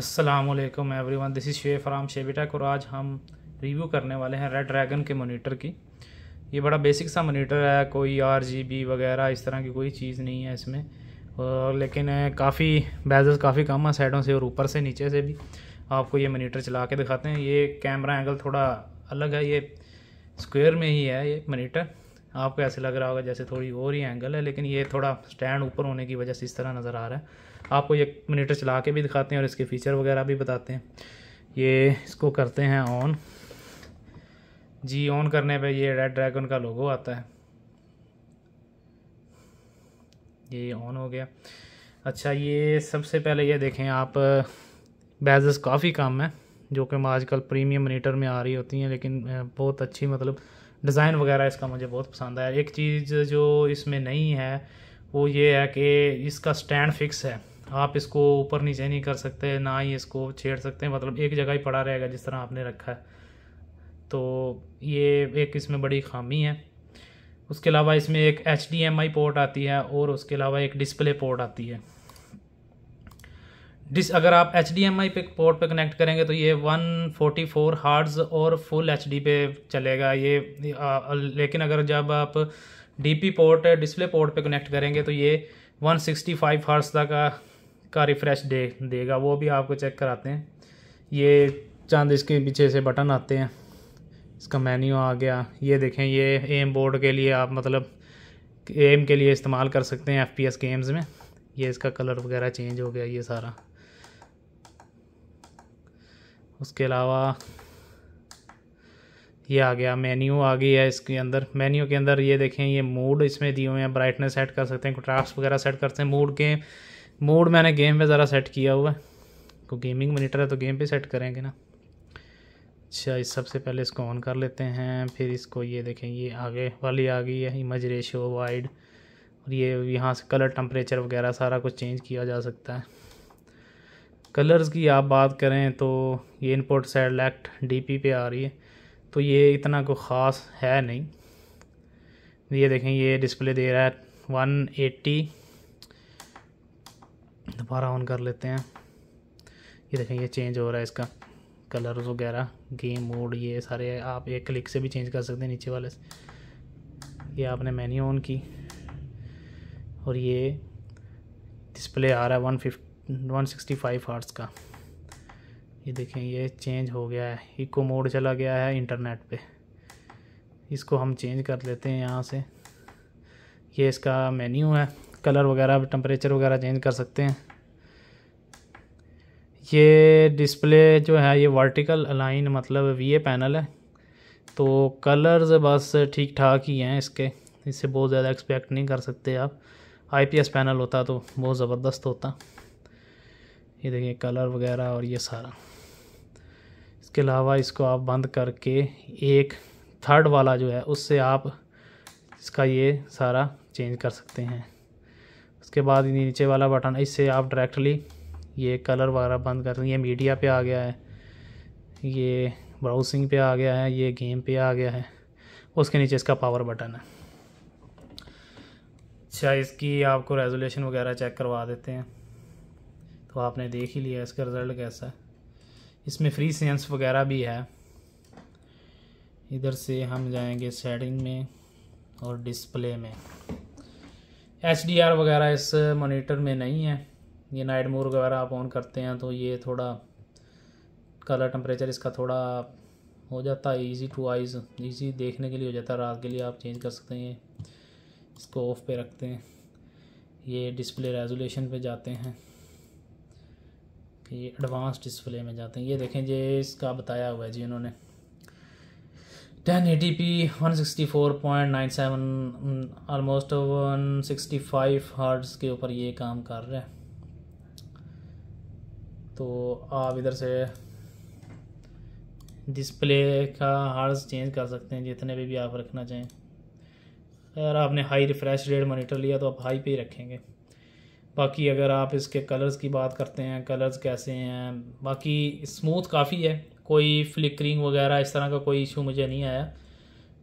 Aslam every one this is शे from शेबिटेक और आज हम रिव्यू करने वाले हैं रेड ड्रैगन के मोनीटर की ये बड़ा बेसिक सा मोनीटर है कोई आर जी बी वगैरह इस तरह की कोई चीज़ नहीं है इसमें और लेकिन काफ़ी बैजेस काफ़ी कम है साइडों से और ऊपर से नीचे से भी आपको ये मोनीटर चला के दिखाते हैं ये कैमरा एंगल थोड़ा अलग है ये स्क्वेयर में ही है ये मोनीटर आपको ऐसे लग रहा होगा जैसे थोड़ी और ही एंगल है लेकिन ये थोड़ा स्टैंड ऊपर होने की वजह से इस तरह नज़र आ रहा है आपको ये मोनीटर चला के भी दिखाते हैं और इसके फीचर वगैरह भी बताते हैं ये इसको करते हैं ऑन जी ऑन करने पे ये रेड ड्रैगन का लोगो आता है ये ऑन हो गया अच्छा ये सबसे पहले ये देखें आप बैजस काफ़ी कम है जो कि आजकल प्रीमियम मोनीटर में आ रही होती हैं लेकिन बहुत अच्छी मतलब डिज़ाइन वगैरह इसका मुझे बहुत पसंद आया एक चीज़ जो इसमें नहीं है वो ये है कि इसका स्टैंड फिक्स है आप इसको ऊपर नीचे नहीं कर सकते ना ही इसको छेड़ सकते हैं मतलब एक जगह ही पड़ा रहेगा जिस तरह आपने रखा है तो ये एक इसमें बड़ी खामी है उसके अलावा इसमें एक एच पोर्ट आती है और उसके अलावा एक डिस्प्ले पोर्ट आती है डिस अगर आप एच डी एम आई पे पोर्ट पे कनेक्ट करेंगे तो ये वन फोर्टी और फुल एच डी पे चलेगा ये लेकिन अगर जब आप D P port display port पे कनेक्ट करेंगे तो ये वन सिक्सटी फाइव तक का, का रिफ़्रेश दे देगा वो भी आपको चेक कराते हैं ये चंद इसके पीछे से बटन आते हैं इसका मेन्यू आ गया ये देखें ये एम बोर्ड के लिए आप मतलब एम के लिए इस्तेमाल कर सकते हैं एफ पी एस गेम्स में ये इसका कलर वगैरह चेंज हो गया ये सारा उसके अलावा ये आ गया मेन्यू आ गई है इसके अंदर मेन्यू के अंदर ये देखें ये मूड इसमें दिए हुए हैं ब्राइटनेस सेट कर सकते हैं कंट्रास्ट वगैरह सेट करते हैं मूड के मूड मैंने गेम पे ज़रा सेट किया हुआ है को गेमिंग मोनीटर है तो गेम पे सेट करेंगे ना अच्छा इस सबसे पहले इसको ऑन कर लेते हैं फिर इसको ये देखें ये आगे वाली आ गई है इमेज रेशो वाइड और ये यहाँ से कलर टम्परेचर वगैरह सारा कुछ चेंज किया जा सकता है कलर्स की आप बात करें तो ये इनपुट सेलेक्ट डीपी पे आ रही है तो ये इतना को ख़ास है नहीं ये देखें ये डिस्प्ले दे रहा है 180 दोबारा ऑन कर लेते हैं ये देखें ये चेंज हो रहा है इसका कलर्स वगैरह गेम मोड ये सारे आप एक क्लिक से भी चेंज कर सकते हैं नीचे वाले से ये आपने मैन्यू ऑन की और ये डिस्प्ले आ रहा है one fifty one sixty five hertz का ये देखें ये चेंज हो गया है इको मोड चला गया है इंटरनेट पे इसको हम चेंज कर लेते हैं यहाँ से ये इसका मेन्यू है कलर वगैरह टम्परेचर वगैरह चेंज कर सकते हैं ये डिस्प्ले जो है ये वर्टिकल अलाइन मतलब वी ए पैनल है तो कलर्स बस ठीक ठाक ही हैं इसके इससे बहुत ज़्यादा एक्सपेक्ट नहीं कर सकते आप आईपीएस पैनल होता तो बहुत ज़बरदस्त होता ये देखिए कलर वगैरह और ये सारा इसके अलावा इसको आप बंद करके एक थर्ड वाला जो है उससे आप इसका ये सारा चेंज कर सकते हैं उसके बाद नीचे वाला बटन इससे आप डायरेक्टली ये कलर वगैरह बंद कर सकते ये मीडिया पे आ गया है ये ब्राउजिंग पे आ गया है ये गेम पे आ गया है उसके नीचे इसका पावर बटन है अच्छा इसकी आपको रेजोल्यूशन वगैरह चेक करवा देते हैं तो आपने देख ही लिया इसका रिज़ल्ट कैसा है इसमें फ्री सेंस वगैरह भी है इधर से हम जाएंगे सेटिंग में और डिस्प्ले में एच वगैरह इस मोनीटर में नहीं है ये नाइट मोर वगैरह आप ऑन करते हैं तो ये थोड़ा कलर टम्परेचर इसका थोड़ा हो जाता है ईजी टू आइज ईजी देखने के लिए हो जाता है रात के लिए आप चेंज कर सकते हैं इसको ऑफ पे रखते हैं ये डिस्प्ले रेजोल्यूशन पे जाते हैं कि एडवांस डिस्प्ले में जाते हैं ये देखें जी इसका बताया हुआ है जी इन्होंने ten eighty p one sixty four point nine seven almost one sixty five hertz के ऊपर ये काम कर रहे हैं तो आप इधर से डिस्प्ले का हार्ड्स चेंज कर सकते हैं जितने भी, भी आप रखना चाहें अगर आपने हाई रिफ्रेश रेट मॉनिटर लिया तो आप हाई पे ही रखेंगे बाकी अगर आप इसके कलर्स की बात करते हैं कलर्स कैसे हैं बाकी स्मूथ काफ़ी है कोई फ्लिकरिंग वगैरह इस तरह का कोई इशू मुझे नहीं आया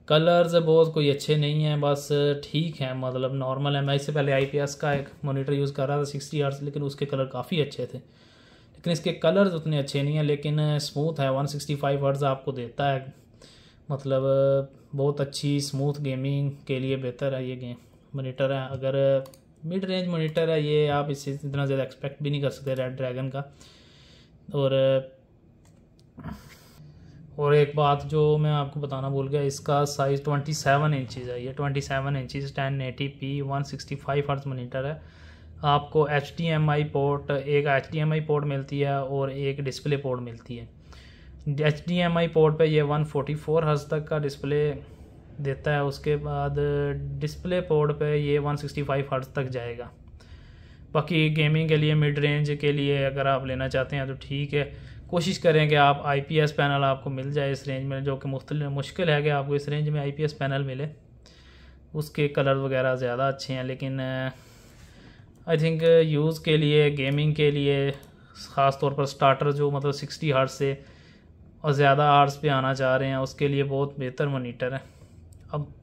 कलर्स बहुत कोई अच्छे नहीं हैं बस ठीक हैं मतलब नॉर्मल है मैं इससे पहले आई का एक मोनीटर यूज़ कर रहा था सिक्सटी आर्स लेकिन उसके कलर काफ़ी अच्छे थे लेकिन इसके कलर्स उतने अच्छे नहीं हैं लेकिन स्मूथ है वन सिक्सटी फाइव आपको देता है मतलब बहुत अच्छी स्मूथ गेमिंग के लिए बेहतर है ये गेम मोनीटर है अगर मिड रेंज मोनीटर है ये आप इससे इतना ज़्यादा एक्सपेक्ट भी नहीं कर सकते रेड ड्रैगन का और और एक बात जो मैं आपको बताना भूल गया इसका साइज़ ट्वेंटी सेवन इंचज़ है ये twenty seven inches ten eighty p one sixty five hertz monitor है आपको H D M I port एक एच एम आई पोर्ट मिलती है और एक डिस्प्ले पोर्ट मिलती है H D M I port one forty four hertz तक का डिस्प्ले देता है उसके बाद डिस्प्ले पोर्ट पे ये 165 सिक्सटी तक जाएगा बाकी गेमिंग के लिए मिड रेंज के लिए अगर आप लेना चाहते हैं तो ठीक है कोशिश करें कि आप आई पी एस पैनल आपको मिल जाए इस रेंज में जो कि मुख्तल मुश्किल है कि आपको इस रेंज में आई पी एस पैनल मिले उसके कलर वगैरह ज़्यादा अच्छे हैं लेकिन आई थिंक यूज़ के लिए गेमिंग के लिए ख़ास तौर पर स्टार्टर जो मतलब सिक्सटी हार्ट से और ज़्यादा हार्ट्स पे आना चाह रहे हैं उसके लिए बहुत बेहतर मोनीटर है अब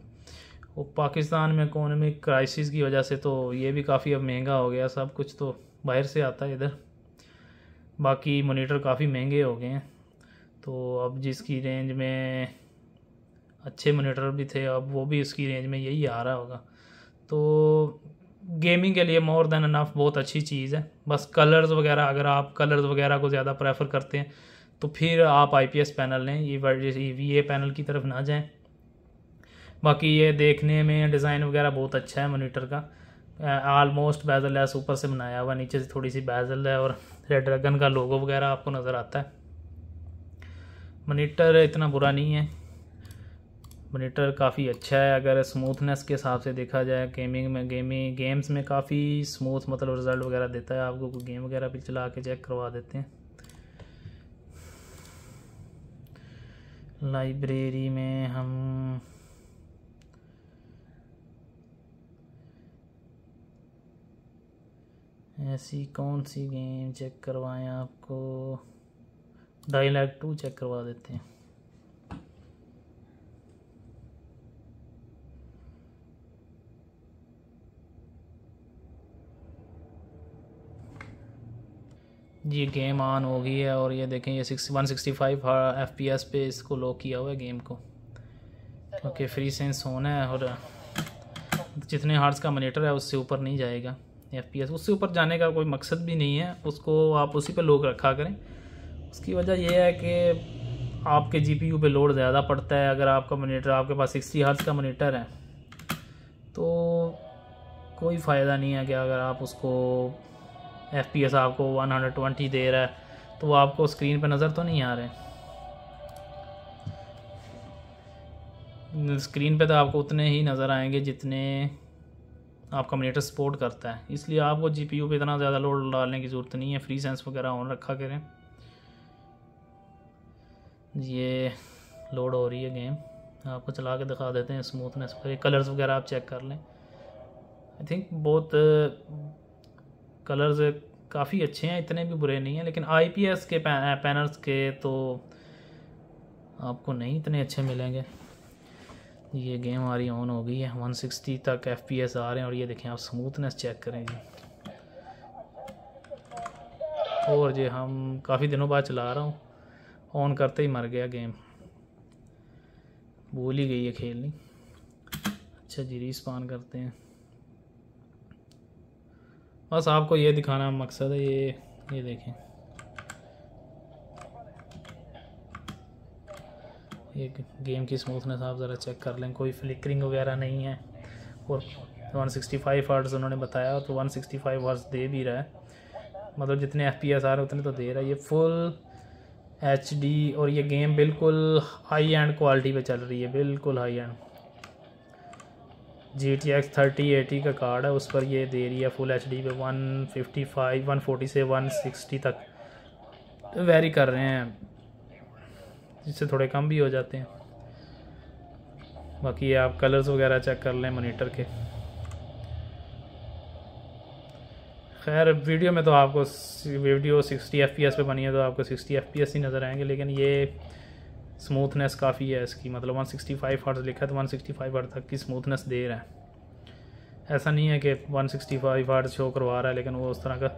वो पाकिस्तान में इकोनॉमिक क्राइसिस की वजह से तो ये भी काफ़ी अब महंगा हो गया सब कुछ तो बाहर से आता है इधर बाकी मोनीटर काफ़ी महंगे हो गए हैं तो अब जिसकी रेंज में अच्छे मोनीटर भी थे अब वो भी उसकी रेंज में यही आ रहा होगा तो गेमिंग के लिए मोर देन अनफ बहुत अच्छी चीज़ है बस कलर्स वगैरह अगर आप कलर्स वगैरह को ज़्यादा प्रेफर करते हैं तो फिर आप आई पी एस पैनल लें ये ये पैनल की तरफ ना जाएं बाकी ये देखने में डिज़ाइन वगैरह बहुत अच्छा है मोनीटर का आलमोस्ट बैजल है ऊपर से बनाया हुआ नीचे से थोड़ी सी बैजल है और रेड ड्रैगन का लोगो वगैरह आपको नज़र आता है मोनीटर इतना बुरा नहीं है मोनीटर काफ़ी अच्छा है अगर स्मूथनेस के हिसाब से देखा जाए गेमिंग में गेमिंग गेम्स में काफ़ी स्मूथ मतलब रिज़ल्ट वगैरह देता है आपको गेम वगैरह भी चला के चेक करवा देते हैं लाइब्रेरी में हम ऐसी कौन सी गेम चेक करवाएं आपको डाई टू चेक करवा देते हैं जी गेम ऑन हो गई है और ये देखें ये six one sixty five F P S पे इसको लॉक किया हुआ है गेम को क्योंकि फ्री सेंस होना है और जितने हार्ट्स का मोनीटर है उससे ऊपर नहीं जाएगा एफ पी एस उससे ऊपर जाने का कोई मकसद भी नहीं है उसको आप उसी पर लोग रखा करें उसकी वजह यह है कि आपके जी पी यू पर लोड ज़्यादा पड़ता है अगर आपका मोनीटर आपके पास सिक्सटी हार्स का मोनीटर है तो कोई फ़ायदा नहीं है कि अगर आप उसको एफ पी एस आपको वन हंड्रेड ट्वेंटी दे रहा है तो वो आपको स्क्रीन पर नज़र तो नहीं आ रहे स्क्रीन पे तो आपको उतने ही नज़र आएंगे जितने आपका मनीटर सपोर्ट करता है इसलिए आपको जी पी यू पर इतना ज़्यादा लोड डालने की ज़रूरत नहीं है फ्री सेंस वगैरह ऑन रखा करें ये लोड हो रही है गेम आपको चला के दिखा देते हैं स्मूथनेस पर कलर्स वगैरह आप चेक कर लें आई थिंक बहुत कलर्स काफ़ी अच्छे हैं इतने भी बुरे नहीं हैं लेकिन आईपीएस के पैनल्स के तो आपको नहीं इतने अच्छे मिलेंगे ये गेम हमारी ऑन हो गई है 160 तक एफ पी एस आ रहे हैं और ये देखें आप स्मूथनेस चेक करें जी और जी हम काफ़ी दिनों बाद चला रहा हूँ ऑन करते ही मर गया गेम भूल ही गई है खेलनी अच्छा जी रिस्पान करते हैं बस आपको ये दिखाना मकसद है ये ये देखें ये गेम की स्मूथनेस आप ज़रा चेक कर लें कोई फ्लिकरिंग वगैरह नहीं है और 165 सिक्सटी हर्ट्स उन्होंने बताया और तो 165 सिक्सटी हर्ट्स दे भी रहा है मतलब जितने एफ पी एस आर उतने तो दे रहा है ये फुल एच डी और ये गेम बिल्कुल हाई एंड क्वालिटी पे चल रही है बिल्कुल high end G T X thirty eighty का कार्ड है उस पर ये दे रही है फुल एच डी पे one fifty five one forty से वन सिक्सटी तक वेरी कर रहे हैं जिससे थोड़े कम भी हो जाते हैं बाकी आप कलर्स वगैरह चेक कर लें मोनीटर के खैर वीडियो में तो आपको वीडियो 60 एफ पे बनी है तो आपको 60 एफ ही नज़र आएंगे लेकिन ये स्मूथनेस काफ़ी है इसकी मतलब 165 सिक्सटी लिखा है तो 165 सिक्सटी तक की स्मूथनेस दे रहा है ऐसा नहीं है कि 165 सिक्सटी शो करवा रहा है लेकिन वो उस तरह का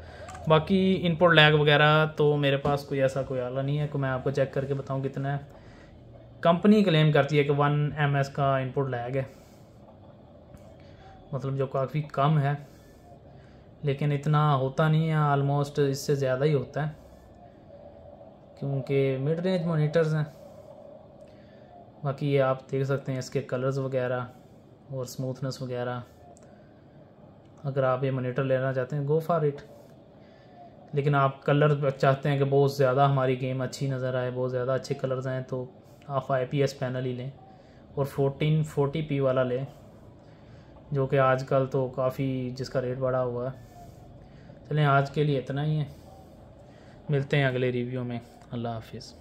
बाकी इनपुट लैग वगैरह तो मेरे पास कोई ऐसा कोई आला नहीं है कि मैं आपको चेक करके बताऊं कितना है कंपनी क्लेम करती है कि वन एम का इनपुट लैग है मतलब जो काफ़ी कम है लेकिन इतना होता नहीं है आलमोस्ट इससे ज़्यादा ही होता है क्योंकि मिड रेंज मोनीटर्स हैं बाकी ये आप देख सकते हैं इसके कलर्स वगैरह और स्मूथनेस वगैरह अगर आप ये मोनीटर लेना चाहते हैं गो फॉर इट लेकिन आप कलर चाहते हैं कि बहुत ज़्यादा हमारी गेम अच्छी नज़र आए बहुत ज़्यादा अच्छे कलर्स हैं तो आप आई पी एस पैनल ही लें और फोटीन फोटी पी वाला लें जो कि आजकल तो काफ़ी जिसका रेट बढ़ा हुआ है चलें आज के लिए इतना ही है मिलते हैं अगले रिव्यू में अल्लाह हाफिज़